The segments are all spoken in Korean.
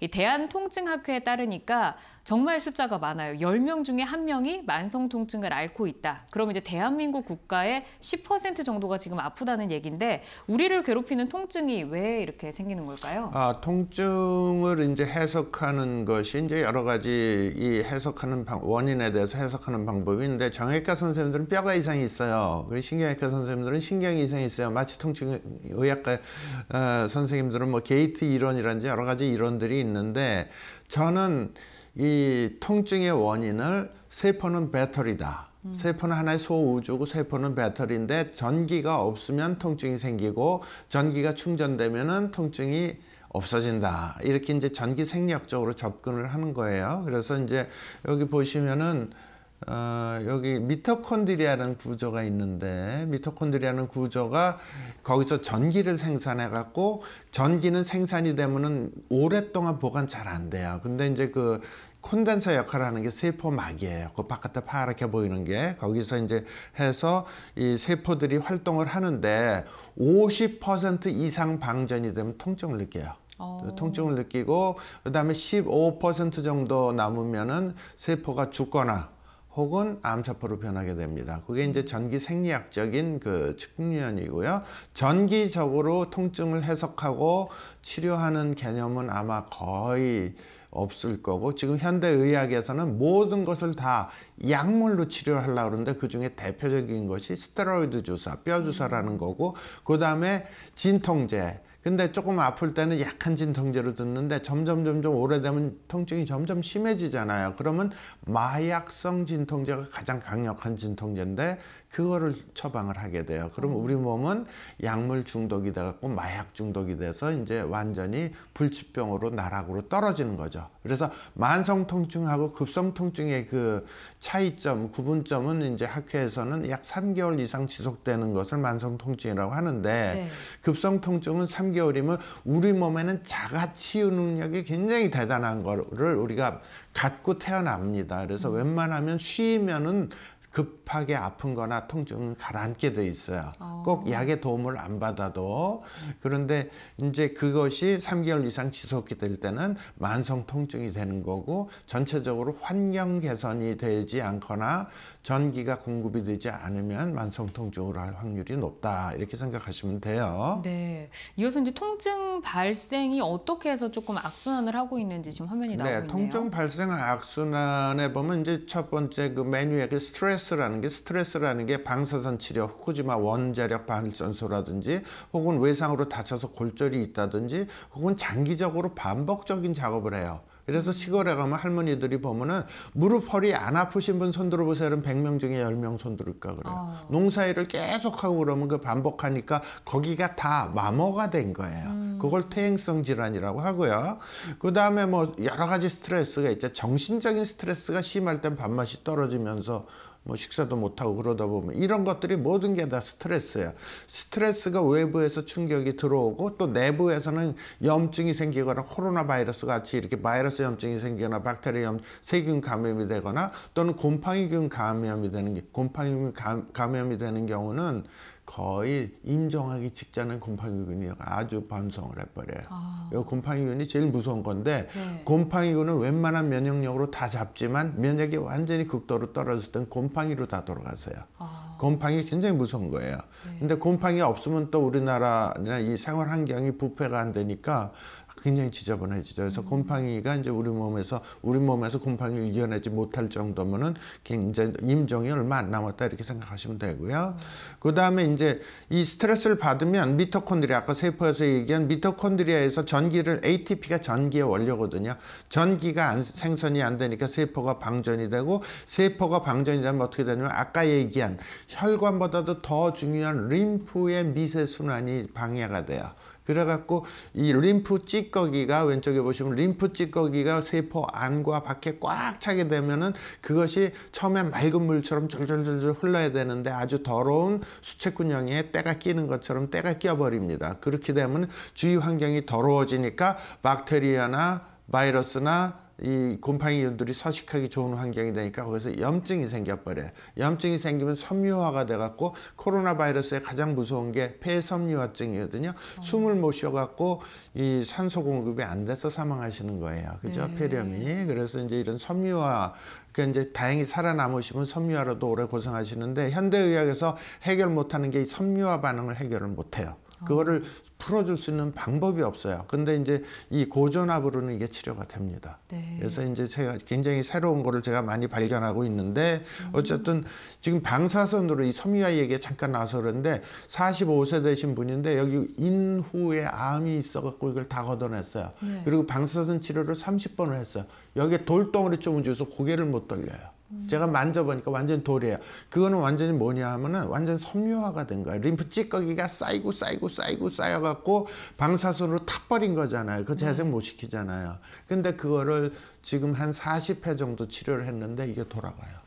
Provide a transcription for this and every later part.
이 대한통증학회에 따르니까 정말 숫자가 많아요. 열 명 중에 한명이 만성통증을 앓고 있다. 그럼 이제 대한민국 국가의 10% 정도가 지금 아프다는 얘기인데 우리를 괴롭히는 통증이 왜 이렇게 생기는 걸까요? 아, 통증을 이제 해석하는 것이 이제 여러 가지 이 해석하는 방, 원인에 대해서 해석하는 방법인데 정형외과 선생님들은 뼈가 이상이 있어요. 그리고 신경외과 선생님들은 신경 이상이 이 있어요. 마치 통증 의학과 어, 선생님들은 뭐 게이트 이론이라든지 여러 가지 이론들이 있는데 저는 이 통증의 원인을 세포는 배터리다. 세포는 하나의 소우주고 세포는 배터리인데 전기가 없으면 통증이 생기고 전기가 충전되면은 통증이 없어진다. 이렇게 이제 전기 생리학적으로 접근을 하는 거예요. 그래서 이제 여기 보시면은 어, 여기 미터콘드리아라는 구조가 있는데 미터콘드리아는 구조가 거기서 전기를 생산해 갖고 전기는 생산이 되면은 오랫동안 보관 잘 안 돼요. 근데 이제 그 콘덴서 역할을 하는 게 세포막이에요. 그 바깥에 파랗게 보이는 게 거기서 이제 해서 이 세포들이 활동을 하는데 50% 이상 방전이 되면 통증을 느껴요. 오. 어. 통증을 느끼고 그다음에 15% 정도 남으면은 세포가 죽거나 혹은 암세포로 변하게 됩니다. 그게 이제 음. 전기 생리학적인 그 측면이고요. 전기적으로 통증을 해석하고 치료하는 개념은 아마 거의 없을 거고 지금 현대 의학에서는 모든 것을 다 약물로 치료하려고 그러는데 그중에 대표적인 것이 스테로이드 주사, 뼈 주사라는 음. 거고 그다음에 진통제 근데 조금 아플 때는 약한 진통제로 듣는데 점점 점점 오래되면 통증이 점점 심해지잖아요. 그러면 마약성 진통제가 가장 강력한 진통제인데 그거를 처방을 하게 돼요. 그럼 음. 우리 몸은 약물 중독이 돼갖고 마약 중독이 돼서 이제 완전히 불치병으로 나락으로 떨어지는 거죠. 그래서 만성 통증하고 급성 통증의 그 차이점, 구분점은 이제 학회에서는 약 3개월 이상 지속되는 것을 만성 통증이라고 하는데 네. 급성 통증은 3개월이면 우리 몸에는 자가 치유 능력이 굉장히 대단한 거를 우리가 갖고 태어납니다. 그래서 음. 웬만하면 쉬면은 급하게 아픈 거나 통증은 가라앉게 돼 있어요. 어. 꼭 약의 도움을 안 받아도. 그런데 이제 그것이 3개월 이상 지속이 될 때는 만성 통증이 되는 거고 전체적으로 환경 개선이 되지 않거나 전기가 공급이 되지 않으면 만성 통증으로 할 확률이 높다 이렇게 생각하시면 돼요. 네, 이어서 이제 통증 발생이 어떻게 해서 조금 악순환을 하고 있는지 지금 화면이 나오고 네, 있네요. 통증 발생 악순환에 보면 이제 첫 번째 그 메뉴에 그 스트레스라는 게 스트레스라는 게 방사선 치료, 후쿠지마 원자력 발전소라든지 혹은 외상으로 다쳐서 골절이 있다든지 혹은 장기적으로 반복적인 작업을 해요. 그래서 시골에 가면 할머니들이 보면은 무릎 허리 안 아프신 분 손들어 보세요. 그럼 100명 중에 10명 손들까 그래요. 어. 농사일을 계속 하고 그러면 그 반복하니까 거기가 다 마모가 된 거예요. 음. 그걸 퇴행성 질환이라고 하고요. 그다음에 뭐 여러 가지 스트레스가 있죠. 정신적인 스트레스가 심할 땐 밥맛이 떨어지면서 뭐 식사도 못하고 그러다 보면 이런 것들이 모든 게 다 스트레스야. 스트레스가 외부에서 충격이 들어오고 또 내부에서는 염증이 생기거나 코로나 바이러스 같이 이렇게 바이러스 염증이 생기거나 박테리아 세균 감염이 되거나 또는 곰팡이균 감염이 되는 게 곰팡이균 감염이 되는 경우는 거의 임종하기 직전에 곰팡이균이 아주 번성을 해버려요. 아. 곰팡이균이 제일 무서운 건데 네. 곰팡이균은 웬만한 면역력으로 다 잡지만 면역이 완전히 극도로 떨어졌을 땐 곰팡이로 다 돌아가세요. 아. 곰팡이 굉장히 무서운 거예요. 네. 근데 곰팡이 없으면 또 우리나라 이 생활 환경이 부패가 안 되니까 굉장히 지저분해지죠. 그래서 음. 곰팡이가 이제 우리 몸에서 우리 몸에서 곰팡이를 이겨내지 못할 정도면은 굉장히 임종이 얼마 안 남았다 이렇게 생각하시면 되고요. 음. 그 다음에 이제 이 스트레스를 받으면 미토콘드리아 아까 세포에서 얘기한 미토콘드리아에서 전기를 ATP가 전기의 원료거든요. 전기가 안, 생선이안 되니까 세포가 방전이 되고 세포가 방전이 되면 어떻게 되냐면 아까 얘기한 혈관보다도 더 중요한 림프의 미세 순환이 방해가 돼요. 그래갖고 이 림프 찌꺼기가 왼쪽에 보시면 림프 찌꺼기가 세포 안과 밖에 꽉 차게 되면은 그것이 처음에 맑은 물처럼 졸졸졸졸 흘러야 되는데 아주 더러운 수채군형에 때가 끼는 것처럼 때가 끼어버립니다. 그렇게 되면 주위 환경이 더러워지니까 박테리아나 바이러스나 이 곰팡이 균들이 서식하기 좋은 환경이 되니까 거기서 염증이 생겨버려요. 염증이 생기면 섬유화가 돼갖고 코로나 바이러스에 가장 무서운 게 폐섬유화증이거든요. 어. 숨을 못 쉬어갖고 이 산소 공급이 안 돼서 사망하시는 거예요. 그죠? 네. 폐렴이. 그래서 이제 이런 섬유화 그러 그러니까 이제 다행히 살아남으시면 섬유화로도 오래 고생하시는데 현대의학에서 해결 못하는 게 섬유화 반응을 해결을 못해요. 그거를 어. 풀어줄 수 있는 방법이 없어요. 근데 이제 이 고전압으로는 이게 치료가 됩니다. 네. 그래서 이제 제가 굉장히 새로운 거를 제가 많이 발견하고 있는데 어쨌든 지금 방사선으로 이 섬유화 얘기에 잠깐 나서 그런데 45세 되신 분인데 여기 인후에 암이 있어갖고 이걸 다 걷어냈어요. 네. 그리고 방사선 치료를 30번을 했어요. 여기에 돌덩어리 좀 얹어서 고개를 못 돌려요. 제가 만져보니까 완전 돌이에요. 그거는 완전히 뭐냐 하면은 완전 섬유화가 된 거예요. 림프 찌꺼기가 쌓이고 쌓이고 쌓이고 쌓여갖고 방사선으로 타버린 거잖아요. 그 재생 못 시키잖아요. 근데 그거를 지금 한 40회 정도 치료를 했는데 이게 돌아와요.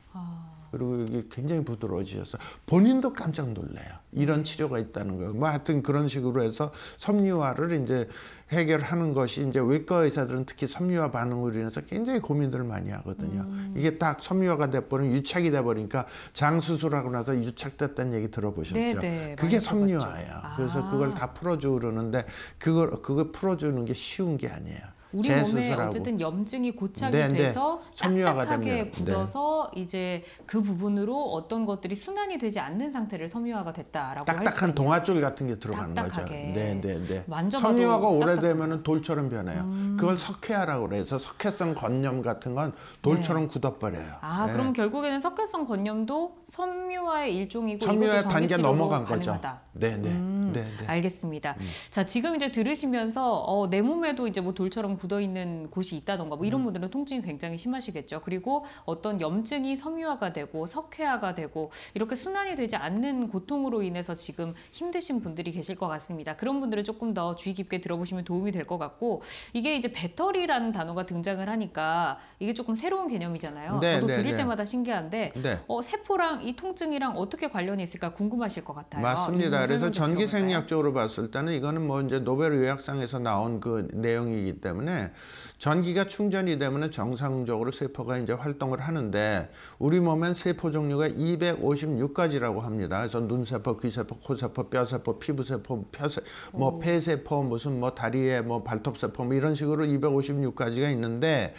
그리고 이게 굉장히 부드러워지셔서 본인도 깜짝 놀래요. 이런 치료가 있다는 거. 뭐 하여튼 그런 식으로 해서 섬유화를 이제 해결하는 것이 이제 외과 의사들은 특히 섬유화 반응으로 인해서 굉장히 고민들을 많이 하거든요. 음. 이게 딱 섬유화가 돼버린 유착이 돼버리니까 장 수술하고 나서 유착됐다는 얘기 들어보셨죠? 네네, 네. 그게 섬유화예요. 아. 그래서 그걸 아. 다풀어주고그러는데 그걸 그걸 풀어주는 게 쉬운 게 아니에요. 우리 몸에 어쨌든 염증이 고착이 네, 네. 돼서 네. 딱딱하게 굳어서 네. 이제 그 부분으로 어떤 것들이 순환이 되지 않는 상태를 섬유화가 됐다라고 딱딱한 동화줄 같은 게 들어가는 딱딱하게. 거죠. 네, 네, 네. 섬유화가 오래되면 돌처럼 변해요. 음. 그걸 석회화라고 그래서 석회성 건염 같은 건 돌처럼 네. 굳어버려요. 아, 네. 그럼 결국에는 석회성 건염도 섬유화의 일종이고 섬유화 단계 넘어간 거죠. 네, 네. 음. 네네. 음, 네. 알겠습니다. 음. 자, 지금 이제 들으시면서 어, 내 몸에도 이제 뭐 돌처럼 굳어 있는 곳이 있다던가 뭐 이런 음. 분들은 통증이 굉장히 심하시겠죠. 그리고 어떤 염증이 섬유화가 되고 석회화가 되고 이렇게 순환이 되지 않는 고통으로 인해서 지금 힘드신 분들이 계실 것 같습니다. 그런 분들은 조금 더 주의 깊게 들어보시면 도움이 될 것 같고 이게 이제 배터리라는 단어가 등장을 하니까 이게 조금 새로운 개념이잖아요. 네, 저도 네, 들을 네. 때마다 신기한데 네. 어, 세포랑 이 통증이랑 어떻게 관련이 있을까 궁금하실 것 같아요. 맞습니다. 그래서 전기 생리학적으로 봤을 때는 이거는 뭐 이제 노벨 의학상에서 나온 그 내용이기 때문에 전기가 충전이 되면은 정상적으로 세포가 이제 활동을 하는데 우리 몸엔 세포 종류가 256가지라고 합니다. 그래서 눈세포, 귀세포, 코세포, 뼈세포, 피부세포, 뼈세뭐 폐세포, 무슨 뭐 다리에 뭐 발톱세포 뭐 이런 식으로 256가지가 있는데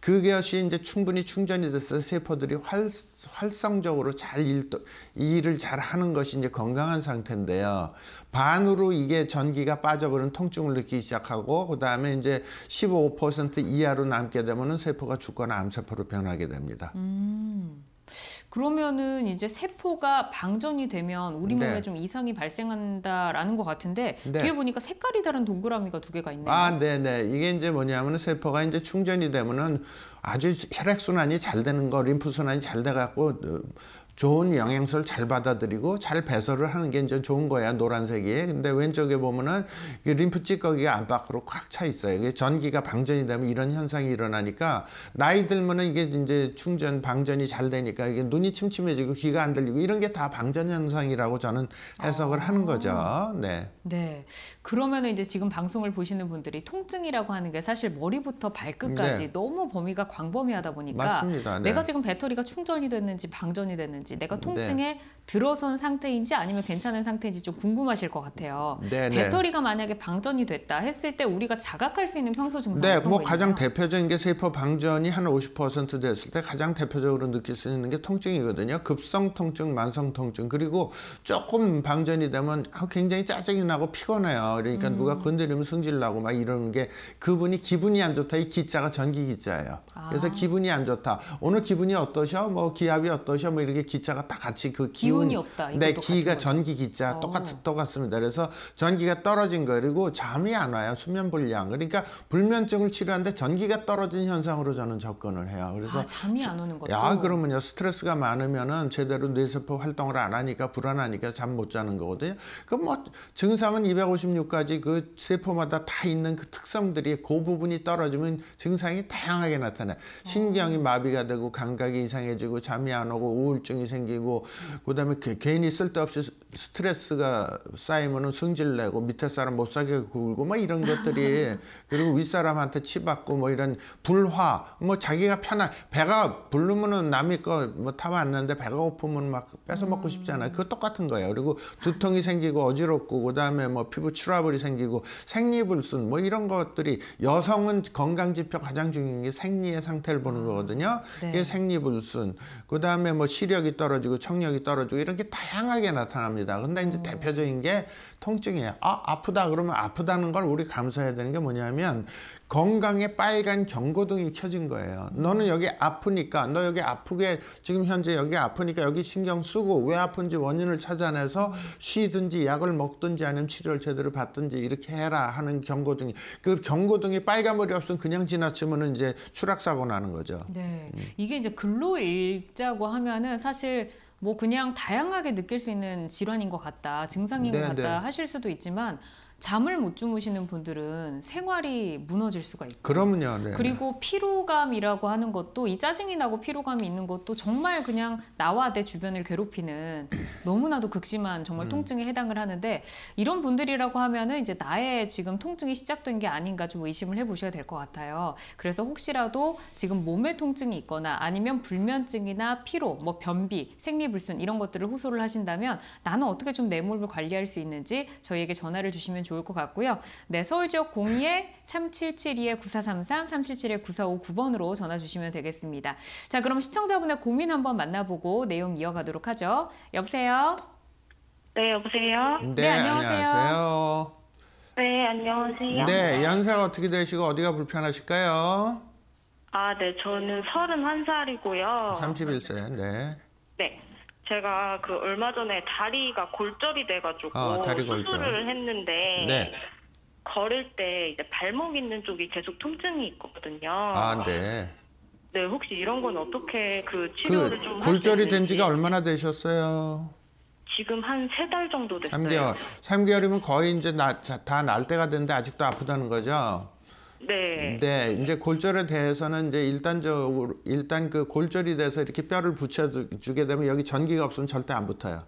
그것이 이제 충분히 충전이 돼서 세포들이 활, 활성적으로 잘 일, 일을 잘 하는 것이 이제 건강한 상태인데요. 반으로 이게 전기가 빠져버린 통증을 느끼기 시작하고 그 다음에 이제 15% 이하로 남게 되면은 세포가 죽거나 암세포로 변하게 됩니다. 음. 그러면은 이제 세포가 방전이 되면 우리 몸에 네. 좀 이상이 발생한다라는 것 같은데 네. 뒤에 보니까 색깔이 다른 동그라미가 두 개가 있네요. 아, 네, 네. 이게 이제 뭐냐면은 세포가 이제 충전이 되면은 아주 혈액 순환이 잘 되는 거, 림프 순환이 잘 돼갖고 어, 좋은 영양소를 잘 받아들이고 잘 배설을 하는 게 이제 좋은 거야 노란색이 근데 왼쪽에 보면은 림프 찌꺼기가 안팎으로 꽉 차 있어요 이게 전기가 방전이 되면 이런 현상이 일어나니까 나이 들면은 이게 이제 충전 방전이 잘 되니까 이게 눈이 침침해지고 귀가 안 들리고 이런 게 다 방전 현상이라고 저는 해석을 아... 하는 거죠 네. 네 그러면 은 이제 지금 방송을 보시는 분들이 통증이라고 하는 게 사실 머리부터 발끝까지 네. 너무 범위가 광범위하다 보니까 맞습니다. 네. 내가 지금 배터리가 충전이 됐는지 방전이 됐는지 상태인지 내가 음, 네. 통증에 네. 들어선 상태인지 아니면 괜찮은 상태인지 좀 궁금하실 것 같아요. 네네. 네. 배터리가 만약에 방전이 됐다 했을 때 우리가 자각할 수 있는 평소 증상 네, 뭐 가장 대표적인 게 세포 방전이 한 50% 됐을 때 가장 대표적으로 느낄 수 있는 게 통증이거든요. 급성 통증, 만성 통증 그리고 조금 방전이 되면 아, 굉장히 짜증이 나고 피곤해요. 그러니까 음. 누가 건드리면 승질 나고 막 이러는 게 그분이 기분이 안 좋다 이 기자가 전기 기자예요. 아. 그래서 기분이 안 좋다. 오늘 기분이 어떠셔? 뭐 기압이 어떠셔? 뭐 이렇게 기 기자가딱 같이 그 기운, 기운이 없다. 네, 기가 전기 기자 어. 똑같 똑같습니다. 그래서 전기가 떨어진 거 그리고 잠이 안 와요. 수면 불량. 그러니까 불면증을 치료하는데 전기가 떨어진 현상으로 저는 접근을 해요. 그래서 아, 잠이 안 오는 거죠. 야, 그러면요. 스트레스가 많으면은 제대로 뇌세포 활동을 안 하니까 불안하니까 잠 못 자는 거거든요. 그 뭐 증상은 256가지 그 세포마다 다 있는 그 특성들이 그 부분이 떨어지면 증상이 다양하게 나타나요. 어. 신경이 마비가 되고 감각이 이상해지고 잠이 안 오고 우울증이 생기고 그다음에 개, 인이 쓸데없이 스트레스가 쌓이면은 승질 내고 밑에 사람 못 사게 굴고 뭐 이런 것들이 그리고 윗사람한테 치받고 뭐 이런 불화 뭐 자기가 편한 배가 부르면은 남이 거 뭐 타봤는데 배가 고프면 막 뺏어 먹고 음. 싶잖아요. 그거 똑같은 거예요. 그리고 두통이 생기고 어지럽고 그다음에 뭐 피부 트러블이 생기고 생리불순 뭐 이런 것들이 여성은 건강 지표 가장 중요한 게 생리의 상태를 보는 아, 거거든요. 네. 이게 생리불순 그다음에 뭐 시력이 떨어지고 청력이 떨어지고 이런 게 다양하게 나타납니다. 합니다. 근데 이제 음. 대표적인 게 통증이에요. 아, 아프다 그러면 아프다는 걸 우리 감수해야 되는 게 뭐냐면 건강에 빨간 경고등이 켜진 거예요. 너는 여기 아프니까 너 여기 아프게 지금 현재 여기 아프니까 여기 신경 쓰고 왜 아픈지 원인을 찾아내서 쉬든지 약을 먹든지 아니면 치료를 제대로 받든지 이렇게 해라 하는 경고등이 그 경고등이 빨간불이 없으면 그냥 지나치면은 이제 추락사고 나는 거죠. 네. 이게 이제 근로 일자고 하면은 사실 뭐 그냥 다양하게 느낄 수 있는 질환인 것 같다, 증상인 네, 것 네. 같다 네. 하실 수도 있지만 잠을 못 주무시는 분들은 생활이 무너질 수가 있고 그럼요. 네 그리고 피로감이라고 하는 것도 이 짜증이 나고 피로감이 있는 것도 정말 그냥 나와 내 주변을 괴롭히는 너무나도 극심한 정말 음. 통증에 해당을 하는데 이런 분들이라고 하면은 이제 나의 지금 통증이 시작된 게 아닌가 좀 의심을 해 보셔야 될 것 같아요. 그래서 혹시라도 지금 몸에 통증이 있거나 아니면 불면증이나 피로, 뭐 변비, 생리불순 이런 것들을 호소를 하신다면 나는 어떻게 좀 내 몸을 관리할 수 있는지 저희에게 전화를 주시면 좋을 것 같고요. 네, 서울 지역 02-3772-9433, 377-9459번으로 전화 주시면 되겠습니다. 자, 그럼 시청자분의 고민 한번 만나보고 내용 이어가도록 하죠. 여보세요? 네, 여보세요? 네, 네 안녕하세요. 안녕하세요. 네, 안녕하세요. 네, 연세가 어떻게 되시고 어디가 불편하실까요? 아, 네, 저는 31살이고요. 31세, 네. 네. 제가 그 얼마 전에 다리가 골절이 돼가지고 아, 다리 골절. 수술을 했는데 네. 걸을 때 이제 발목 있는 쪽이 계속 통증이 있거든요. 아, 네. 네, 혹시 이런 건 어떻게 그, 그 치료를 그좀 골절이 된 지가 얼마나 되셨어요? 지금 한 세 달 정도 됐어요. 3개월. 3개월이면 거의 이제 나, 다날 때가 됐는데 아직도 아프다는 거죠? 네. 네, 이제 골절에 대해서는 이제 일단적으로 일단 그 골절이 돼서 이렇게 뼈를 붙여주게 되면 여기 전기가 없으면 절대 안 붙어요.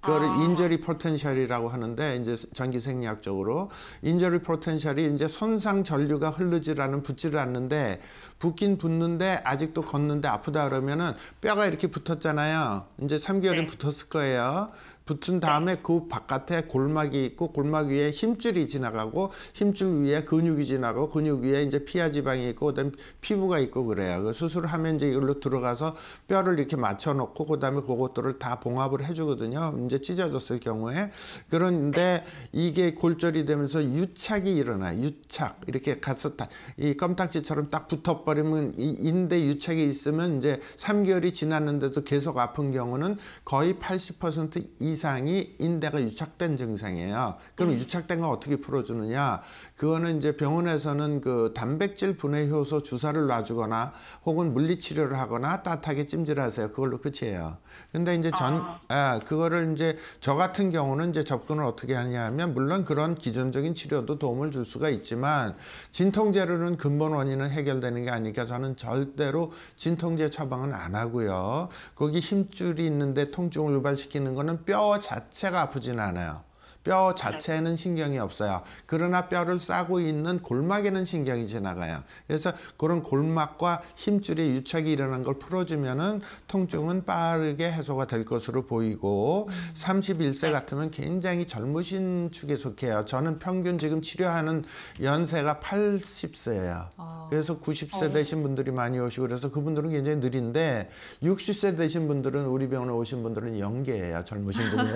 그거를 아. 인저리 포텐셜이라고 하는데 이제 전기 생리학적으로 인저리 포텐셜이 이제 손상 전류가 흐르지라는 붙지를 않는데 붙긴 붙는데 아직도 걷는데 아프다 그러면은 뼈가 이렇게 붙었잖아요. 이제 3개월이 네. 붙었을 거예요. 붙은 다음에 그 바깥에 골막이 있고 골막 위에 힘줄이 지나가고 힘줄 위에 근육이 지나고 가 근육 위에 이제 피하 지방이 있고 그다음에 피부가 있고 그래요. 그 수술하면 을 이제 이걸로 들어가서 뼈를 이렇게 맞춰 놓고 그다음에 그것들을 다 봉합을 해 주거든요. 이제 찢어졌을 경우에 그런데 이게 골절이 되면서 유착이 일어나요. 유착. 이렇게 가서 다, 이 껌딱지처럼 딱 붙어 버리면 이 인대 유착이 있으면 이제 3개월이 지났는데도 계속 아픈 경우는 거의 80% 이, 이상이 인대가 유착된 증상이에요. 그럼 음. 유착된 거 어떻게 풀어주느냐? 그거는 이제 병원에서는 그 단백질 분해 효소 주사를 놔주거나 혹은 물리치료를 하거나 따뜻하게 찜질하세요. 그걸로 끝이에요. 근데 이제 전, 아. 아, 그거를 이제 저 같은 경우는 이제 접근을 어떻게 하냐 하면 물론 그런 기존적인 치료도 도움을 줄 수가 있지만 진통제로는 근본 원인은 해결되는 게 아니니까 저는 절대로 진통제 처방은 안 하고요. 거기 힘줄이 있는데 통증을 유발시키는 거는 뼈 샤워 자체가 아프지는 않아요. 뼈 자체는 신경이 없어요. 그러나 뼈를 싸고 있는 골막에는 신경이 지나가요. 그래서 그런 골막과 힘줄의 유착이 일어난 걸 풀어주면은 통증은 빠르게 해소가 될 것으로 보이고 31세 같으면 굉장히 젊으신 축에 속해요. 저는 평균 지금 치료하는 연세가 80세예요. 아. 그래서 90세 어. 되신 분들이 많이 오시고 그래서 그분들은 굉장히 느린데 60세 되신 분들은 우리 병원에 오신 분들은 연계예요. 젊으신 분이요.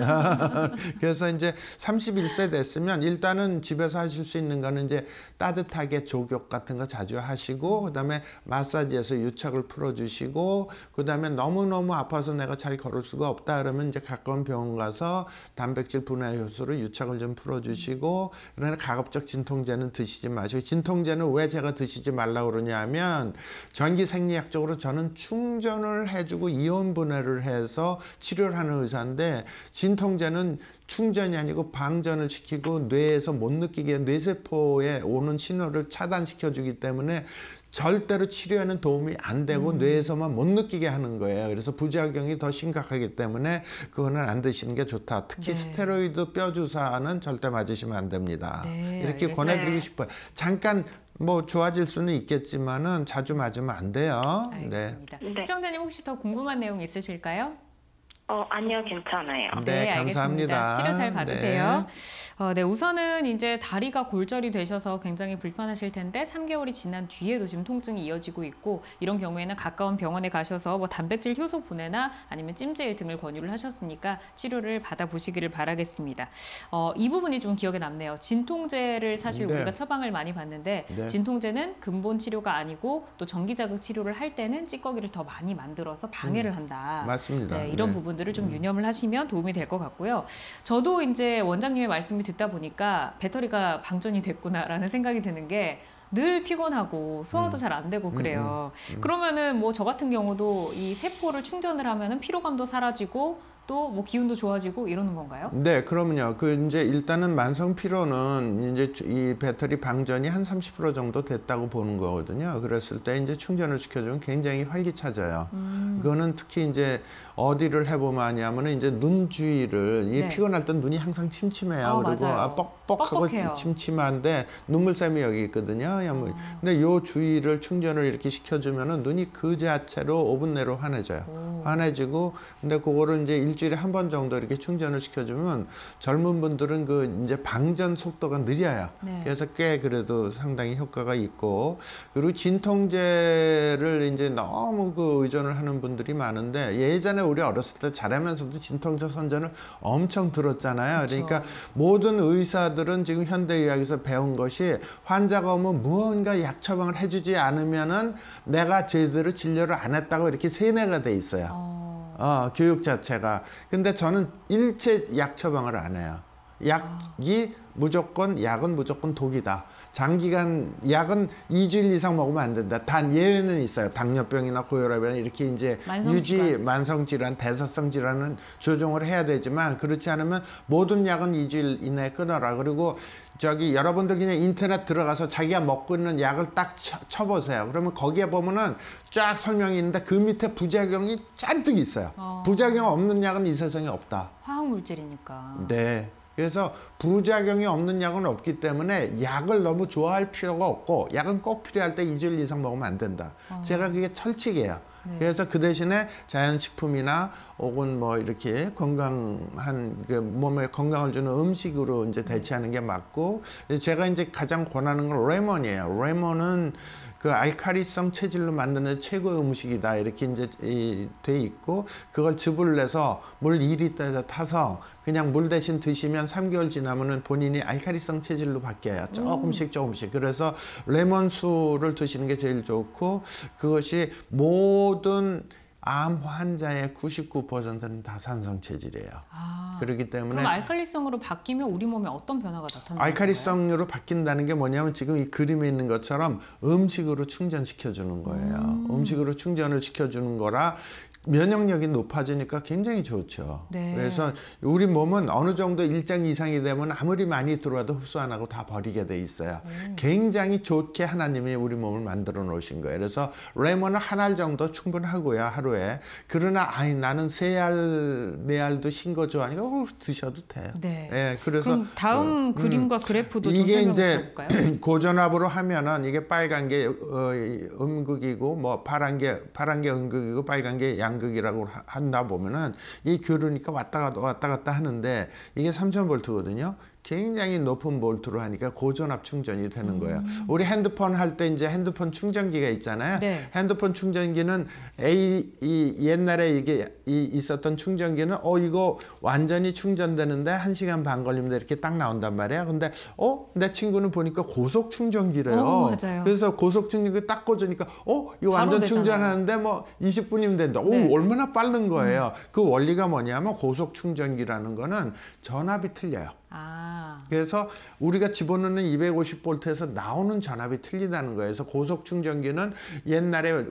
그래서 이제 31세 됐으면 일단은 집에서 하실 수 있는 거는 이제 따뜻하게 조격 같은 거 자주 하시고 그다음에 마사지에서 유착을 풀어주시고 그다음에 너무너무 아파서 내가 잘 걸을 수가 없다 그러면 이제 가까운 병원 가서 단백질 분해 효소로 유착을 좀 풀어주시고 그러나 가급적 진통제는 드시지 마시고 진통제는 왜 제가 드시지 말라고 그러냐 하면 전기 생리학적으로 저는 충전을 해주고 이온 분해를 해서 치료를 하는 의사인데 진통제는 충전이 아니고 방전을 시키고 뇌에서 못 느끼게 뇌세포에 오는 신호를 차단시켜 주기 때문에 절대로 치료에는 도움이 안 되고 음. 뇌에서만 못 느끼게 하는 거예요. 그래서 부작용이 더 심각하기 때문에 그거는 안 드시는 게 좋다. 특히 네. 스테로이드 뼈 주사는 절대 맞으시면 안 됩니다. 네, 이렇게 알겠어요. 권해드리고 싶어요. 잠깐 뭐 좋아질 수는 있겠지만은 자주 맞으면 안 돼요. 네. 알겠습니다. 네. 시청자님 혹시 더 궁금한 내용 있으실까요? 어, 아니요, 괜찮아요. 네, 네 감사합니다. 알겠습니다. 치료 잘 네. 받으세요. 네. 어, 네, 우선은 이제 다리가 골절이 되셔서 굉장히 불편하실 텐데 3개월이 지난 뒤에도 지금 통증이 이어지고 있고 이런 경우에는 가까운 병원에 가셔서 뭐 단백질 효소 분해나 아니면 찜질 등을 권유를 하셨으니까 치료를 받아보시기를 바라겠습니다. 어, 이 부분이 좀 기억에 남네요. 진통제를 사실 네. 우리가 처방을 많이 받는데 네. 진통제는 근본 치료가 아니고 또 전기자극 치료를 할 때는 찌꺼기를 더 많이 만들어서 방해를 음, 한다. 음, 맞습니다. 네, 이런 네. 부분 부들을좀 유념을 하시면 도움이 될 것 같고요. 저도 이제 원장님의 말씀을 듣다 보니까 배터리가 방전이 됐구나라는 생각이 드는 게 늘 피곤하고 소화도 음. 잘안 되고 음, 그래요. 음, 그러면은 뭐 저 같은 경우도 이 세포를 충전을 하면은 피로감도 사라지고 또뭐 기운도 좋아지고 이러는 건가요? 네, 그럼요. 그 이제 일단은 만성 피로는 이제 이 배터리 방전이 한 30% 정도 됐다고 보는 거거든요. 그랬을 때 이제 충전을 시켜주면 굉장히 활기차져요. 음. 그거는 특히 이제 어디를 해보면 아 하냐면은 이제 눈 주위를 이 네. 피곤할 땐 눈이 항상 침침해요. 아, 그리고 아 뻑뻑하고 뻑뻑해요. 침침한데 눈물샘이 여기 있거든요. 음. 아. 근데 요 주위를 충전을 이렇게 시켜주면은 눈이 그 자체로 5분 내로 환해져요. 오. 환해지고 근데 그거를 이제 일 일주일에 한 번 정도 이렇게 충전을 시켜주면 젊은 분들은 그 이제 방전 속도가 느려요. 네. 그래서 꽤 그래도 상당히 효과가 있고 그리고 진통제를 이제 너무 그 의존을 하는 분들이 많은데 예전에 우리 어렸을 때 잘하면서도 진통제 선전을 엄청 들었잖아요. 그렇죠. 그러니까 모든 의사들은 지금 현대의학에서 배운 것이 환자가 오면 무언가 약 처방을 해주지 않으면은 내가 제대로 진료를 안 했다고 이렇게 세뇌가 돼 있어요. 어. 어, 교육 자체가. 근데 저는 일체 약 처방을 안 해요. 약이 무조건 약은 무조건 독이다. 장기간 약은 2주일 이상 먹으면 안 된다. 단 예외는 있어요. 당뇨병이나 고혈압이나 이렇게 이제 만성질환. 유지 만성 질환, 대사성 질환은 조정을 해야 되지만 그렇지 않으면 모든 약은 2주일 이내에 끊어라. 그리고 저기 여러분들 그냥 인터넷 들어가서 자기가 먹고 있는 약을 딱 쳐, 보세요 그러면 거기에 보면은 쫙 설명이 있는데 그 밑에 부작용이 잔뜩 있어요. 어. 부작용 없는 약은 이 세상에 없다. 화학 물질이니까. 네. 그래서 부작용이 없는 약은 없기 때문에 약을 너무 좋아할 필요가 없고 약은 꼭 필요할 때 2주일 이상 먹으면 안 된다. 아. 제가 그게 철칙이에요. 네. 그래서 그 대신에 자연식품이나 혹은 뭐 이렇게 건강한 그 몸에 건강을 주는 음식으로 이제 대체하는 게 맞고 제가 이제 가장 권하는 건 레몬이에요. 레몬은 그 알카리성 체질로 만드는 최고의 음식이다 이렇게 이제 돼 있고 그걸 즙을 내서 물 2리터에서 타서 그냥 물 대신 드시면 3개월 지나면은 본인이 알카리성 체질로 바뀌어요. 조금씩 조금씩. 그래서 레몬수를 드시는 게 제일 좋고 그것이 모든 암 환자의 99%는 다산성 체질이에요. 아, 그렇기 때문에 그럼 알칼리성으로 바뀌면 우리 몸에 어떤 변화가 나타나요? 알칼리성으로 바뀐다는 게 뭐냐면 지금 이 그림에 있는 것처럼 음식으로 충전시켜 주는 거예요. 음. 식으로 충전을 시켜 주는 거라 면역력이 높아지니까 굉장히 좋죠. 네. 그래서 우리 몸은 어느 정도 일정 이상이 되면 아무리 많이 들어와도 흡수 안 하고 다 버리게 돼 있어요. 음. 굉장히 좋게 하나님이 우리 몸을 만들어 놓으신 거예요. 그래서 레몬은 한 알 정도 충분하고요, 하루에. 그러나 아니 나는 세 알, 네 알도 신 거 좋아하니까 어, 드셔도 돼요. 네. 예, 그래서 그럼 다음 어, 그림과 음, 그래프도 이게 이제 고전압으로 하면은 이게 빨간 게 어, 음극이고 뭐 파란 게 파란 게 음극이고 빨간 게 양. 간극이라고 한다 보면은 이 교류니까 왔다 갔다 왔다 갔다 하는데 이게 3 0 0 0 v 거든요 굉장히 높은 볼트로 하니까 고전압 충전이 되는 음. 거예요. 우리 핸드폰 할 때 이제 핸드폰 충전기가 있잖아요. 네. 핸드폰 충전기는 A 이 옛날에 이게 이 있었던 충전기는 어 이거 완전히 충전되는데 한시간반 걸리면 이렇게 딱 나온단 말이야. 근데 어 내 친구는 보니까 고속 충전기래요. 오, 어, 그래서 고속 충전기 딱 꽂으니까 어 이거 완전 충전하는데 뭐 20분이면 된다. 오 네. 얼마나 빠른 거예요. 음. 그 원리가 뭐냐면 고속 충전기라는 거는 전압이 틀려요. 아. 그래서 우리가 집어넣는 250볼트에서 나오는 전압이 틀리다는 거예요그래서 고속 충전기는 옛날에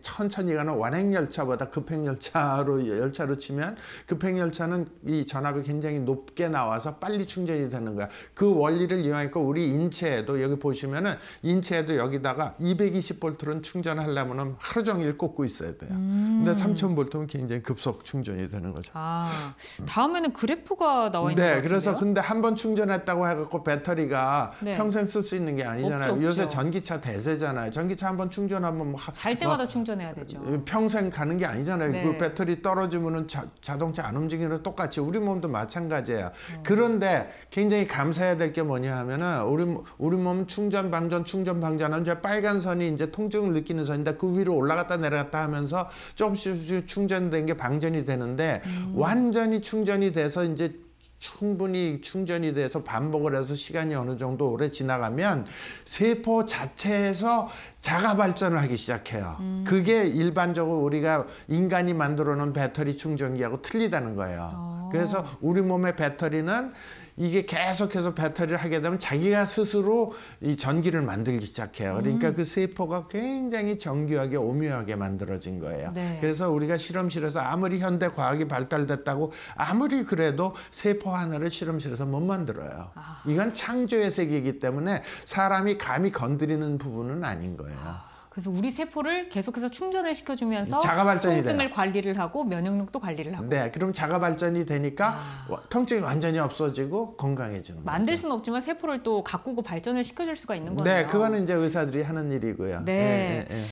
천천히 가는 완행 열차보다 급행 열차로 열차로 치면 급행 열차는 이 전압이 굉장히 높게 나와서 빨리 충전이 되는 거야. 그 원리를 이용해서 우리 인체에도 여기 보시면은 인체에도 여기다가 2 2 0볼트로 충전하려면은 하루 종일 꽂고 있어야 돼요. 음. 근데 3000볼트는 굉장히 급속 충전이 되는 거죠. 아. 다음에는 그래프가 나와 있는 네, 그래서 근데 한번 충전했다고 해갖고 배터리가 네. 평생 쓸 수 있는 게 아니잖아요. 없죠, 없죠. 요새 전기차 대세잖아요. 전기차 한 번 충전하면 뭐 잘 때마다 충전해야 되죠. 평생 가는 게 아니잖아요. 네. 그 배터리 떨어지면은 자, 자동차 안 움직이는 똑같이 우리 몸도 마찬가지예요. 어. 그런데 굉장히 감사해야 될 게 뭐냐 하면은 우리 우리 몸 충전 방전 충전 방전은 이제 빨간 선이 이제 통증을 느끼는 선인데 그 위로 올라갔다 내려갔다 하면서 조금씩 충전된 게 방전이 되는데 음. 완전히 충전이 돼서 이제 충분히 충전이 돼서 반복을 해서 시간이 어느 정도 오래 지나가면 세포 자체에서 자가 발전을 하기 시작해요. 음. 그게 일반적으로 우리가 인간이 만들어 놓은 배터리 충전기하고 틀리다는 거예요. 어. 그래서 우리 몸의 배터리는 이게 계속해서 배터리를 하게 되면 자기가 스스로 이 전기를 만들기 시작해요. 그러니까 음. 그 세포가 굉장히 정교하게 오묘하게 만들어진 거예요. 네. 그래서 우리가 실험실에서 아무리 현대 과학이 발달됐다고 아무리 그래도 세포 하나를 실험실에서 못 만들어요. 아. 이건 창조의 세계이기 때문에 사람이 감히 건드리는 부분은 아닌 거예요. 아. 그래서 우리 세포를 계속해서 충전을 시켜주면서 자가 발전이 통증을 돼요. 관리를 하고 면역력도 관리를 하고. 네, 그럼 자가 발전이 되니까 아... 통증이 완전히 없어지고 건강해지는 만들 수는 없지만 세포를 또 가꾸고 발전을 시켜줄 수가 있는 네, 거네요. 네, 그거는 이제 의사들이 하는 일이고요. 네. 네, 네, 네.